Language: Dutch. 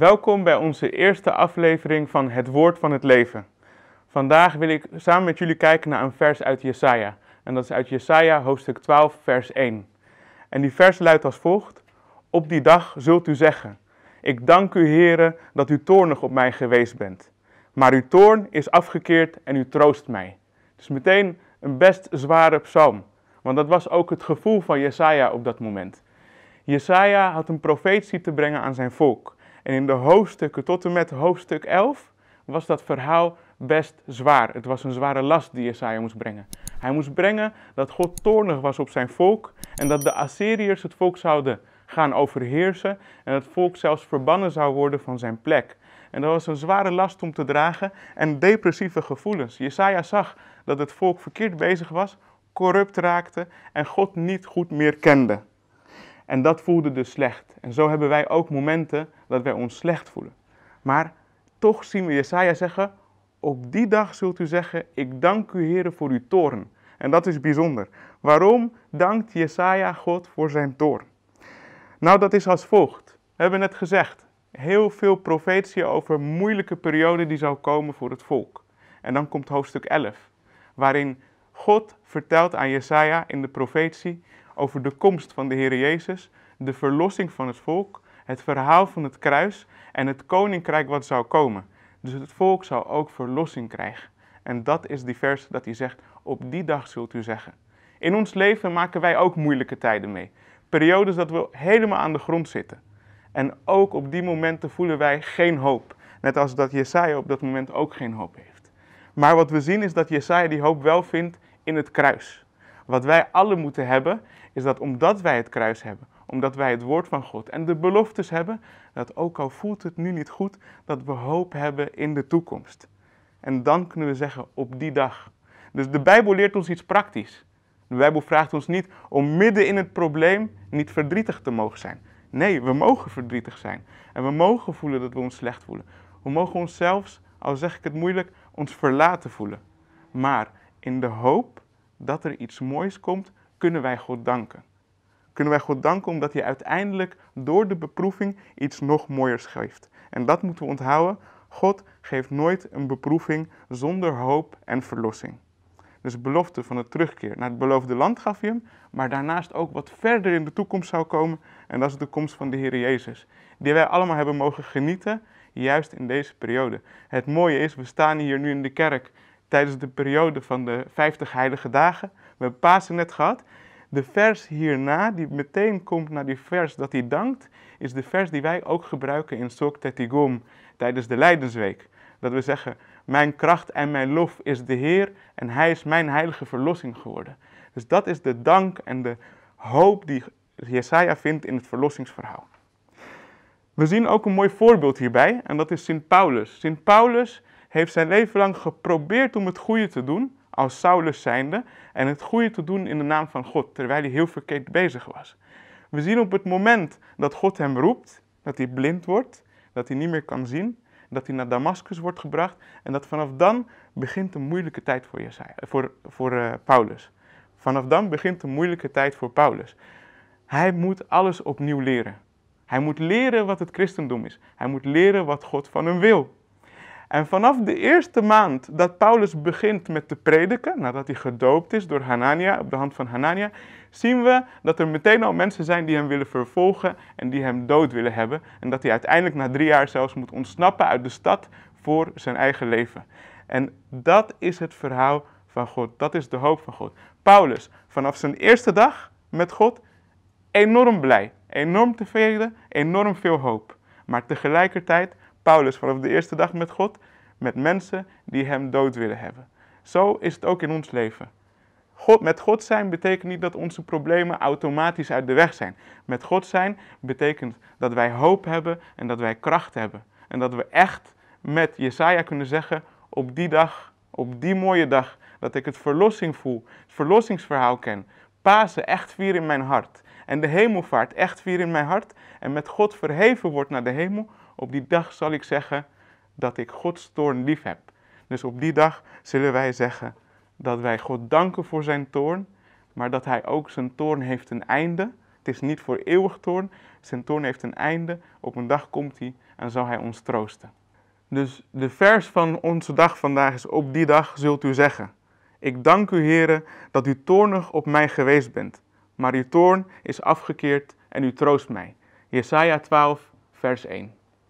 Welkom bij onze eerste aflevering van Het Woord van het Leven. Vandaag wil ik samen met jullie kijken naar een vers uit Jesaja. En dat is uit Jesaja hoofdstuk 12, vers 1. En die vers luidt als volgt: Op die dag zult u zeggen: Ik dank u, Heere, dat u toornig op mij geweest bent. Maar uw toorn is afgekeerd en u troost mij. Dus meteen een best zware psalm. Want dat was ook het gevoel van Jesaja op dat moment. Jesaja had een profetie te brengen aan zijn volk. En in de hoofdstukken tot en met hoofdstuk 11 was dat verhaal best zwaar. Het was een zware last die Jesaja moest brengen. Hij moest brengen dat God toornig was op zijn volk en dat de Assyriërs het volk zouden gaan overheersen en het volk zelfs verbannen zou worden van zijn plek. En dat was een zware last om te dragen en depressieve gevoelens. Jesaja zag dat het volk verkeerd bezig was, corrupt raakte en God niet goed meer kende. En dat voelde dus slecht. En zo hebben wij ook momenten dat wij ons slecht voelen. Maar toch zien we Jesaja zeggen, op die dag zult u zeggen, ik dank u Heere, voor uw toren. En dat is bijzonder. Waarom dankt Jesaja God voor zijn toorn? Nou, dat is als volgt. We hebben het gezegd. Heel veel profetie over moeilijke perioden die zou komen voor het volk. En dan komt hoofdstuk 11, waarin God vertelt aan Jesaja in de profetie over de komst van de Heer Jezus, de verlossing van het volk, het verhaal van het kruis en het koninkrijk wat zou komen. Dus het volk zou ook verlossing krijgen. En dat is die vers dat hij zegt, op die dag zult u zeggen. In ons leven maken wij ook moeilijke tijden mee. Periodes dat we helemaal aan de grond zitten. En ook op die momenten voelen wij geen hoop. Net als dat Jesaja op dat moment ook geen hoop heeft. Maar wat we zien is dat Jesaja die hoop wel vindt in het kruis. Wat wij alle moeten hebben, is dat omdat wij het kruis hebben, omdat wij het woord van God en de beloftes hebben, dat ook al voelt het nu niet goed, dat we hoop hebben in de toekomst. En dan kunnen we zeggen op die dag. Dus de Bijbel leert ons iets praktisch. De Bijbel vraagt ons niet om midden in het probleem niet verdrietig te mogen zijn. Nee, we mogen verdrietig zijn. En we mogen voelen dat we ons slecht voelen. We mogen ons zelfs, al zeg ik het moeilijk, ons verlaten voelen. Maar in de hoop dat er iets moois komt, kunnen wij God danken. Kunnen wij God danken omdat Hij uiteindelijk door de beproeving iets nog mooiers geeft. En dat moeten we onthouden. God geeft nooit een beproeving zonder hoop en verlossing. Dus belofte van het terugkeer naar het beloofde land gaf hij hem, maar daarnaast ook wat verder in de toekomst zou komen. En dat is de komst van de Heer Jezus, die wij allemaal hebben mogen genieten, juist in deze periode. Het mooie is, we staan hier nu in de kerk tijdens de periode van de 50 heilige dagen. We hebben Pasen net gehad. De vers hierna, die meteen komt naar die vers dat hij dankt, is de vers die wij ook gebruiken in Sok Tetigom tijdens de Lijdensweek. Dat we zeggen, mijn kracht en mijn lof is de Heer en Hij is mijn heilige verlossing geworden. Dus dat is de dank en de hoop die Jesaja vindt in het verlossingsverhaal. We zien ook een mooi voorbeeld hierbij en dat is Sint Paulus. Sint Paulus heeft zijn leven lang geprobeerd om het goede te doen, als Saulus zijnde, en het goede te doen in de naam van God, terwijl hij heel verkeerd bezig was. We zien op het moment dat God hem roept, dat hij blind wordt, dat hij niet meer kan zien, dat hij naar Damascus wordt gebracht en dat vanaf dan begint een moeilijke tijd voor, voor, voor eh, Paulus. Vanaf dan begint een moeilijke tijd voor Paulus. Hij moet alles opnieuw leren. Hij moet leren wat het christendom is. Hij moet leren wat God van hem wil. En vanaf de eerste maand dat Paulus begint met te prediken, nadat hij gedoopt is door Hanania, op de hand van Hanania, zien we dat er meteen al mensen zijn die hem willen vervolgen en die hem dood willen hebben. En dat hij uiteindelijk na drie jaar zelfs moet ontsnappen uit de stad voor zijn eigen leven. En dat is het verhaal van God. Dat is de hoop van God. Paulus, vanaf zijn eerste dag met God, enorm blij, enorm tevreden, enorm veel hoop. Maar tegelijkertijd Paulus vanaf de eerste dag met God, met mensen die hem dood willen hebben. Zo is het ook in ons leven. God, met God zijn betekent niet dat onze problemen automatisch uit de weg zijn. Met God zijn betekent dat wij hoop hebben en dat wij kracht hebben. En dat we echt met Jesaja kunnen zeggen, op die dag, op die mooie dag, dat ik het verlossing voel, het verlossingsverhaal ken. Pasen echt vier in mijn hart en de hemelvaart echt vier in mijn hart en met God verheven wordt naar de hemel, op die dag zal ik zeggen dat ik Gods toorn lief heb. Dus op die dag zullen wij zeggen dat wij God danken voor zijn toorn, maar dat hij ook zijn toorn heeft een einde. Het is niet voor eeuwig toorn, zijn toorn heeft een einde. Op een dag komt hij en zal hij ons troosten. Dus de vers van onze dag vandaag is: Op die dag zult u zeggen: Ik dank u, Here, dat u toornig op mij geweest bent. Maar uw toorn is afgekeerd en u troost mij. Jesaja 12, vers 1.